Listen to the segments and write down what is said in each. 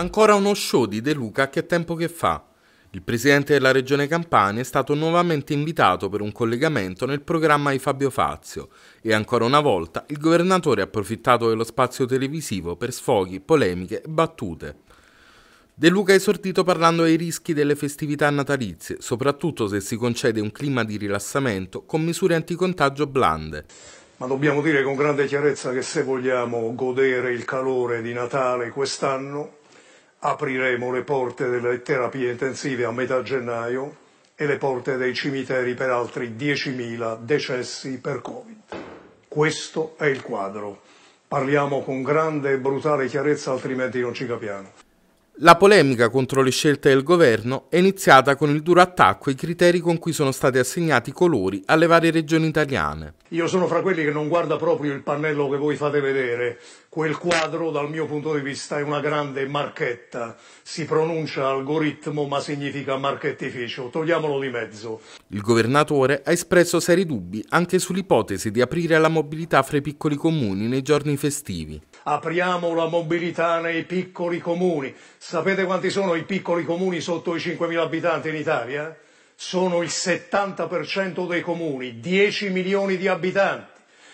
Ancora uno show di De Luca che tempo che fa. Il presidente della regione Campania è stato nuovamente invitato per un collegamento nel programma di Fabio Fazio e ancora una volta il governatore ha approfittato dello spazio televisivo per sfoghi, polemiche e battute. De Luca ha esordito parlando dei rischi delle festività natalizie, soprattutto se si concede un clima di rilassamento con misure anticontagio blande. Ma dobbiamo dire con grande chiarezza che se vogliamo godere il calore di Natale quest'anno apriremo le porte delle terapie intensive a metà gennaio e le porte dei cimiteri per altri 10.000 decessi per Covid. Questo è il quadro. Parliamo con grande e brutale chiarezza, altrimenti non ci capiamo. La polemica contro le scelte del governo è iniziata con il duro attacco ai criteri con cui sono stati assegnati i colori alle varie regioni italiane. Io sono fra quelli che non guarda proprio il pannello che voi fate vedere. Quel quadro, dal mio punto di vista, è una grande marchetta. Si pronuncia algoritmo, ma significa marchettificio. Togliamolo di mezzo. Il governatore ha espresso seri dubbi anche sull'ipotesi di aprire la mobilità fra i piccoli comuni nei giorni festivi apriamo la mobilità nei piccoli comuni. Sapete quanti sono i piccoli comuni sotto i 5.000 abitanti in Italia? Sono il 70% dei comuni, 10 milioni di abitanti.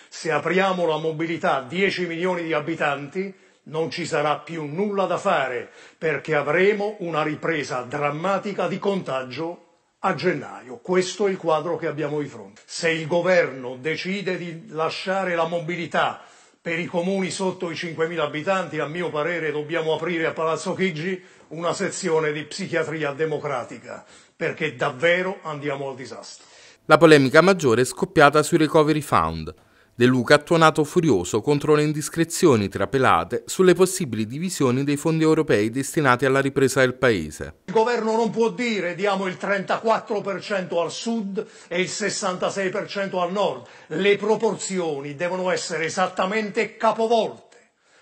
Se apriamo la mobilità a 10 milioni di abitanti, non ci sarà più nulla da fare perché avremo una ripresa drammatica di contagio a gennaio. Questo è il quadro che abbiamo di fronte. Se il governo decide di lasciare la mobilità per i comuni sotto i 5.000 abitanti, a mio parere, dobbiamo aprire a Palazzo Chigi una sezione di psichiatria democratica, perché davvero andiamo al disastro. La polemica maggiore è scoppiata sui recovery fund, De Luca ha tuonato furioso contro le indiscrezioni trapelate sulle possibili divisioni dei fondi europei destinati alla ripresa del paese. Il governo non può dire diamo il 34% al sud e il 66% al nord. Le proporzioni devono essere esattamente capovolte.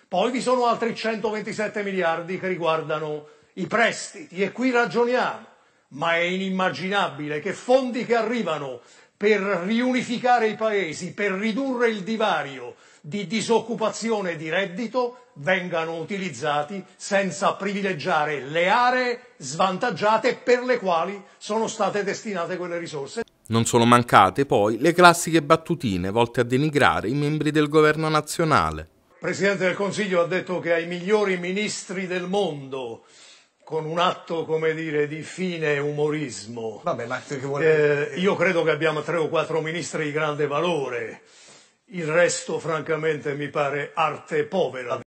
Poi vi sono altri 127 miliardi che riguardano i prestiti e qui ragioniamo, ma è inimmaginabile che fondi che arrivano per riunificare i paesi, per ridurre il divario di disoccupazione e di reddito, vengano utilizzati senza privilegiare le aree svantaggiate per le quali sono state destinate quelle risorse. Non sono mancate poi le classiche battutine volte a denigrare i membri del governo nazionale. Il Presidente del Consiglio ha detto che ai migliori ministri del mondo con un atto, come dire, di fine umorismo. Vabbè, vuole... eh, io credo che abbiamo tre o quattro ministri di grande valore, il resto francamente mi pare arte povera.